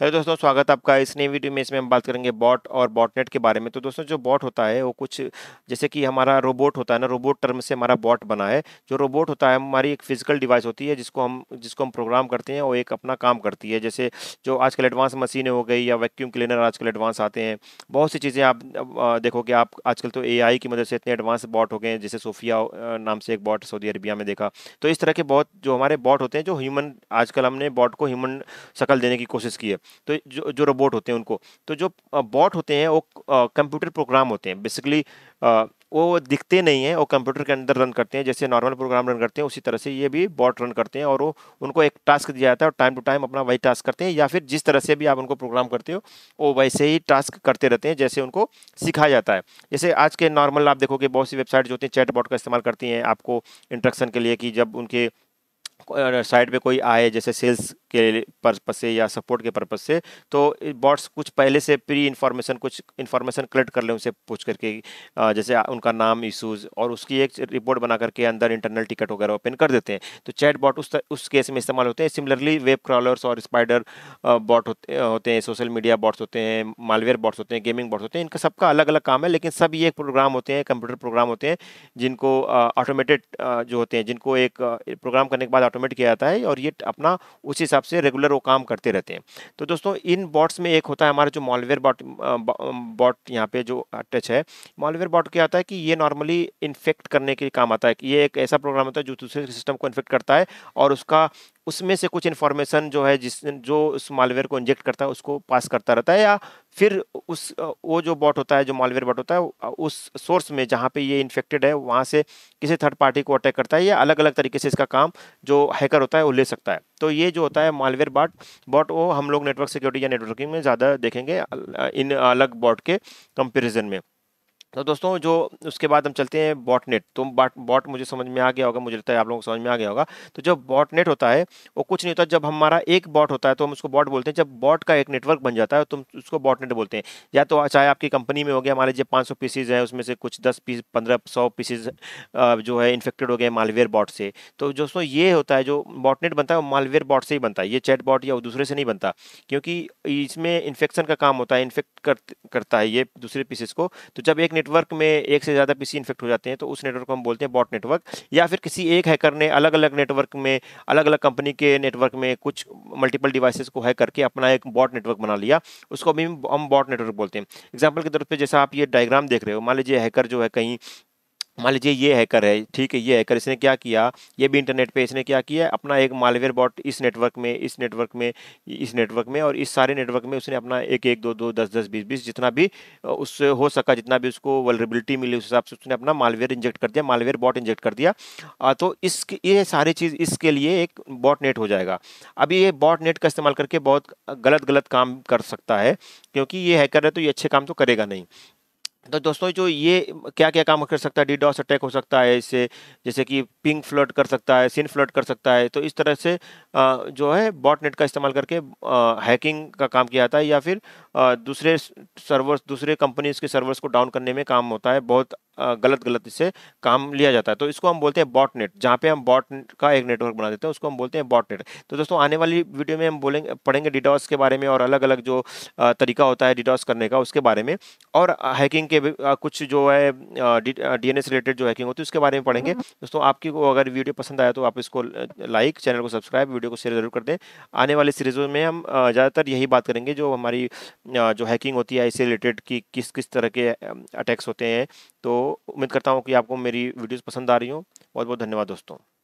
hello दोस्तों स्वागत आपका इस नई वीडियो में इसमें हम बात करेंगे बॉट और बॉटनेट के बारे में तो दोस्तों जो बॉट होता है वो कुछ जैसे कि हमारा रोबोट होता है ना रोबोट टर्म से हमारा बॉट बना है जो रोबोट होता है हमारी एक फिजिकल डिवाइस होती है जिसको हम जिसको हम प्रोग्राम करते हैं वो एक अपना काम करती है जैसे जो आजकल एडवांस मशीनें हो गई या वैक्यूम क्लीनर आजकल एडवांस आते हैं बहुत सी चीज़ें आप देखोगे आप आजकल तो ए की मदद से इतने एडवांस बॉट हो गए हैं जैसे सोफिया नाम से एक बॉट सऊदी अरबिया में देखा तो इस तरह के बहुत जो हमारे बॉट होते हैं जो ह्यूमन आजकल हमने बॉट को ह्यूमन शक्ल देने की कोशिश की है तो जो जो रोबोट होते हैं उनको तो जो बॉट होते हैं वो कंप्यूटर प्रोग्राम होते हैं बेसिकली वो दिखते नहीं हैं वो कंप्यूटर के अंदर रन करते हैं जैसे नॉर्मल प्रोग्राम रन करते हैं उसी तरह से ये भी बॉट रन करते हैं और वो उनको एक टास्क दिया जाता है और टाइम टू टाइम अपना वही टास्क करते हैं या फिर जिस तरह से भी आप उनको प्रोग्राम करते हो वो वैसे ही टास्क करते रहते हैं जैसे उनको सिखाया जाता है जैसे आज के नॉर्मल आप देखोगे बहुत सी वेबसाइट जो होती हैं चैट बॉट का इस्तेमाल करती हैं आपको इंट्रक्शन के लिए कि जब उनके साइड पे कोई आए जैसे सेल्स के पर्पज से या सपोर्ट के पर्पज से तो बॉट्स कुछ पहले से प्री इन्फॉर्मेशन कुछ इन्फॉर्मेशन कलेक्ट कर लें उनसे पूछ करके जैसे उनका नाम इशूज़ और उसकी एक रिपोर्ट बना करके अंदर इंटरनल टिकट वगैरह ओपन कर देते हैं तो चैट बॉट उस उस केस में इस्तेमाल होते हैं सिमिलरली वेब क्रॉलर्स और स्पाइडर बॉट होते होते हैं सोशल मीडिया बॉट्स होते हैं मालवेयर बॉट्स होते हैं गेमिंग बॉट्स होते हैं इनका सबका अलग अलग काम है लेकिन सब ये एक प्रोग्राम होते हैं कंप्यूटर प्रोग्राम होते हैं जिनको ऑटोमेटेड जो होते हैं जिनको एक प्रोग्राम करने के बाद ऑटोमेट किया जाता है और ये अपना उसी हिसाब से रेगुलर वो काम करते रहते हैं तो दोस्तों इन बॉट्स में एक होता है हमारा जो मॉलवेयर बॉट बॉट यहाँ पे जो अटैच है मॉलवेयर बॉट क्या आता है कि ये नॉर्मली इन्फेक्ट करने के काम आता है ये एक ऐसा प्रोग्राम होता है जो दूसरे सिस्टम को इन्फेक्ट करता है और उसका उसमें से कुछ इन्फॉर्मेशन जो है जिस जो उस मालवेयर को इंजेक्ट करता है उसको पास करता रहता है या फिर उस वो जो बॉट होता है जो मालवेयर बॉट होता है उस सोर्स में जहाँ पे ये इन्फेक्टेड है वहाँ से किसी थर्ड पार्टी को अटैक करता है या अलग अलग तरीके से इसका काम जो हैकर होता है वो ले सकता है तो ये जो होता है मालवेयर बॉट बॉट वो हम लोग नेटवर्क सिक्योरिटी या नेटवर्किंग में ज़्यादा देखेंगे इन अलग बॉट के कंपेरिजन में तो दोस्तों जो उसके बाद हम चलते हैं बॉटनेट तो बॉट बॉट मुझे समझ में आ गया होगा मुझे लगता है आप लोगों को समझ में आ गया होगा तो जब बॉटनेट होता है वो कुछ नहीं होता जब हमारा एक बॉट होता है तो हम उसको बॉट बोलते हैं जब बॉट का एक नेटवर्क बन जाता है तो उसको बॉटनेट बोलते हैं या तो चाहे आपकी कंपनी में हो गया हमारे जो पाँच सौ पीसीज हैं उसमें से कुछ दस पीस पंद्रह सौ पीसीज जो है इन्फेक्टेड हो गए मालवेयर बॉट से तो दोस्तों ये होता है जो बॉटनेट बनता है वो मालवेयर बॉट से ही बनता है ये चैट बॉट या दूसरे से नहीं बनता क्योंकि इसमें इन्फेक्शन का काम होता है इन्फेक्ट करता है ये दूसरे पीसीज को तो जब एक नेटवर्क में एक से ज़्यादा पीसी इन्फेक्ट हो जाते हैं तो उस नेटवर्क को हम बोलते हैं बॉट नेटवर्क या फिर किसी एक हैकर ने अलग अलग नेटवर्क में अलग अलग कंपनी के नेटवर्क में कुछ मल्टीपल डिवाइसेस को हैक करके अपना एक बॉट नेटवर्क बना लिया उसको भी हम बॉट नेटवर्क बोलते हैं एग्जाम्पल के तौर पर जैसा आप ये डायग्राम देख रहे हो मान लीजिए हैकर जो है कहीं मान लीजिए ये हैकर है ठीक है ये हैकर इसने क्या किया ये भी इंटरनेट पे इसने क्या किया अपना एक मालवेयर बॉट इस नेटवर्क में इस नेटवर्क में इस नेटवर्क में और इस सारे नेटवर्क में उसने अपना एक एक दो दो दस दस बीस बीस जितना भी उससे हो सका जितना भी उसको वलरेबिलिटी मिली उस हिसाब से उसने अपना मालवेयर इंजेक्ट कर दिया मालवेयर बॉट इंजेक्ट कर दिया तो इस ये सारी चीज़ इसके लिए एक बॉट नेट हो जाएगा अब ये बॉट नेट का इस्तेमाल करके बहुत गलत गलत काम कर सकता है क्योंकि ये हैकर है तो ये अच्छे काम तो करेगा नहीं तो दोस्तों जो ये क्या क्या काम कर सकता है डी डॉस अटैक हो सकता है इससे जैसे कि पिंग फ्लड कर सकता है सिन फ्लड कर सकता है तो इस तरह से जो है बॉट नेट का इस्तेमाल करके हैकिंग का काम किया जाता है या फिर दूसरे सर्वर्स दूसरे कंपनीज के सर्वर्स को डाउन करने में काम होता है बहुत गलत गलत इससे काम लिया जाता है तो इसको हम बोलते हैं बॉटनेट जहाँ पे हम बॉट का एक नेटवर्क बना देते हैं उसको हम बोलते हैं बॉटनेट तो दोस्तों आने वाली वीडियो में हम बोलेंगे पढ़ेंगे डिडॉस के बारे में और अलग अलग जो तरीका होता है डिडॉस करने का उसके बारे में और हैकिंग के कुछ जो है डी रिलेटेड जो हैकिंग होती है उसके बारे में पढ़ेंगे दोस्तों आपकी को अगर वीडियो पसंद आया तो आप इसको लाइक चैनल को सब्सक्राइब वीडियो को शेयर जरूर कर दें आने वाली सीरीज़ों में हम ज़्यादातर यही बात करेंगे जो हमारी जो हैकिंग होती है इससे रिलेटेड कि किस किस तरह के अटैक्स होते हैं तो उम्मीद करता हूँ कि आपको मेरी वीडियोस पसंद आ रही हो बहुत बहुत धन्यवाद दोस्तों